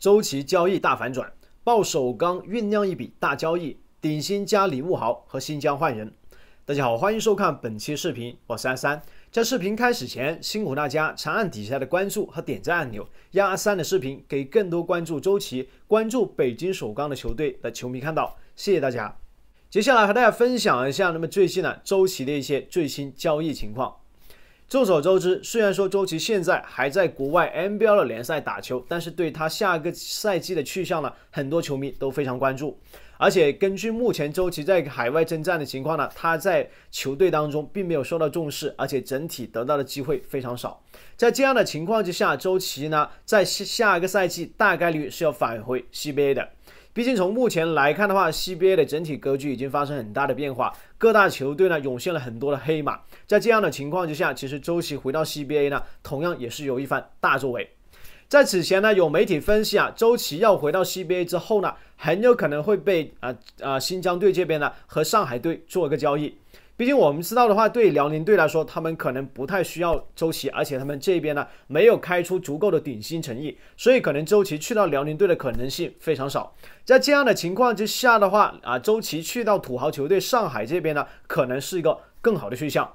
周琦交易大反转，首钢酝酿一笔大交易，顶薪加李慕豪和新疆换人。大家好，欢迎收看本期视频，我是阿三。在视频开始前，辛苦大家长按底下的关注和点赞按钮，让阿三的视频给更多关注周琦、关注北京首钢的球队的球迷看到。谢谢大家。接下来和大家分享一下，那么最近呢，周琦的一些最新交易情况。众所周知，虽然说周琦现在还在国外 NBA 的联赛打球，但是对他下个赛季的去向呢，很多球迷都非常关注。而且根据目前周琦在海外征战的情况呢，他在球队当中并没有受到重视，而且整体得到的机会非常少。在这样的情况之下，周琦呢，在下个赛季大概率是要返回 CBA 的。毕竟从目前来看的话，CBA 的整体格局已经发生很大的变化，各大球队呢涌现了很多的黑马。在这样的情况之下，其实周琦回到 CBA 呢，同样也是有一番大作为。在此前呢，有媒体分析啊，周琦要回到 CBA 之后呢，很有可能会被啊啊新疆队这边呢和上海队做一个交易。毕竟我们知道的话，对辽宁队来说，他们可能不太需要周琦，而且他们这边呢没有开出足够的顶薪诚意，所以可能周琦去到辽宁队的可能性非常少。在这样的情况之下的话，啊，周琦去到土豪球队上海这边呢，可能是一个更好的去向。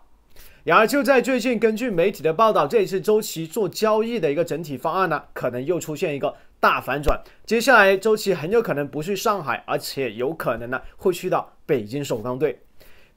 然而就在最近，根据媒体的报道，这一次周琦做交易的一个整体方案呢，可能又出现一个大反转。接下来周琦很有可能不去上海，而且有可能呢会去到北京首钢队。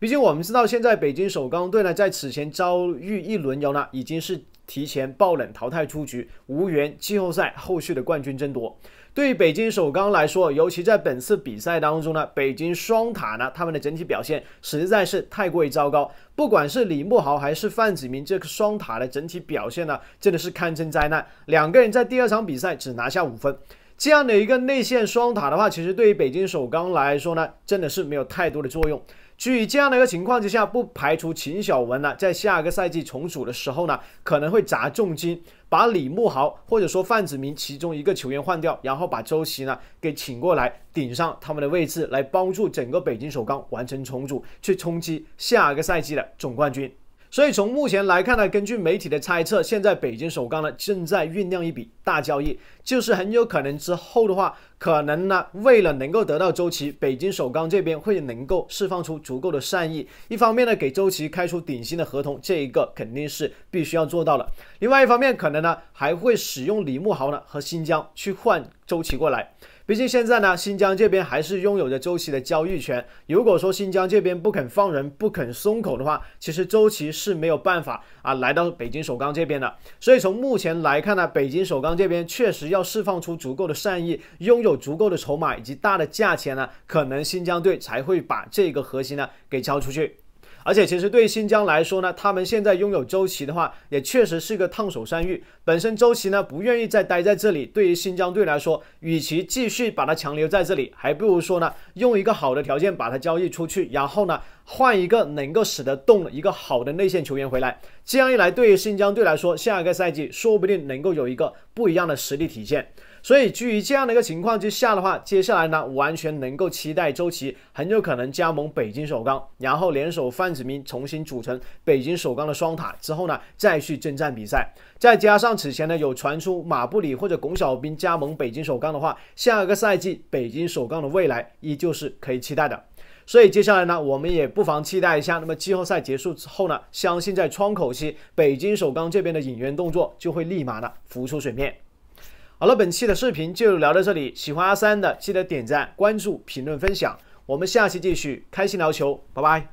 毕竟我们知道，现在北京首钢队呢，在此前遭遇一轮游呢，已经是提前爆冷淘汰出局，无缘季后赛后续的冠军争夺。对于北京首钢来说，尤其在本次比赛当中呢，北京双塔呢，他们的整体表现实在是太过于糟糕。不管是李慕豪还是范子铭，这个双塔的整体表现呢，真的是堪称灾难。两个人在第二场比赛只拿下五分，这样的一个内线双塔的话，其实对于北京首钢来说呢，真的是没有太多的作用。据这样的一个情况之下，不排除秦晓文呢在下个赛季重组的时候呢，可能会砸重金把李慕豪或者说范子铭其中一个球员换掉，然后把周琦呢给请过来顶上他们的位置，来帮助整个北京首钢完成重组，去冲击下个赛季的总冠军。所以从目前来看呢，根据媒体的猜测，现在北京首钢呢正在酝酿一笔大交易，就是很有可能之后的话，可能呢为了能够得到周琦，北京首钢这边会能够释放出足够的善意，一方面呢给周琦开出顶薪的合同，这一个肯定是必须要做到了，另外一方面可能呢还会使用李慕豪呢和新疆去换周琦过来。毕竟现在呢，新疆这边还是拥有着周琦的交易权。如果说新疆这边不肯放人、不肯松口的话，其实周琦是没有办法啊来到北京首钢这边的。所以从目前来看呢，北京首钢这边确实要释放出足够的善意，拥有足够的筹码以及大的价钱呢，可能新疆队才会把这个核心呢给交出去。而且其实对新疆来说呢，他们现在拥有周琦的话，也确实是一个烫手山芋。本身周琦呢不愿意再待在这里，对于新疆队来说，与其继续把他强留在这里，还不如说呢，用一个好的条件把他交易出去，然后呢换一个能够使得动一个好的内线球员回来。这样一来，对于新疆队来说，下一个赛季说不定能够有一个不一样的实力体现。所以基于这样的一个情况之下的话，接下来呢，完全能够期待周琦很有可能加盟北京首钢，然后联手范。子明重新组成北京首钢的双塔之后呢，再去征战比赛。再加上此前呢有传出马布里或者巩晓彬加盟北京首钢的话，下一个赛季北京首钢的未来依旧是可以期待的。所以接下来呢，我们也不妨期待一下。那么季后赛结束之后呢，相信在窗口期，北京首钢这边的引援动作就会立马呢浮出水面。好了，本期的视频就聊到这里。喜欢阿三的记得点赞、关注、评论、分享。我们下期继续开心聊球，拜拜。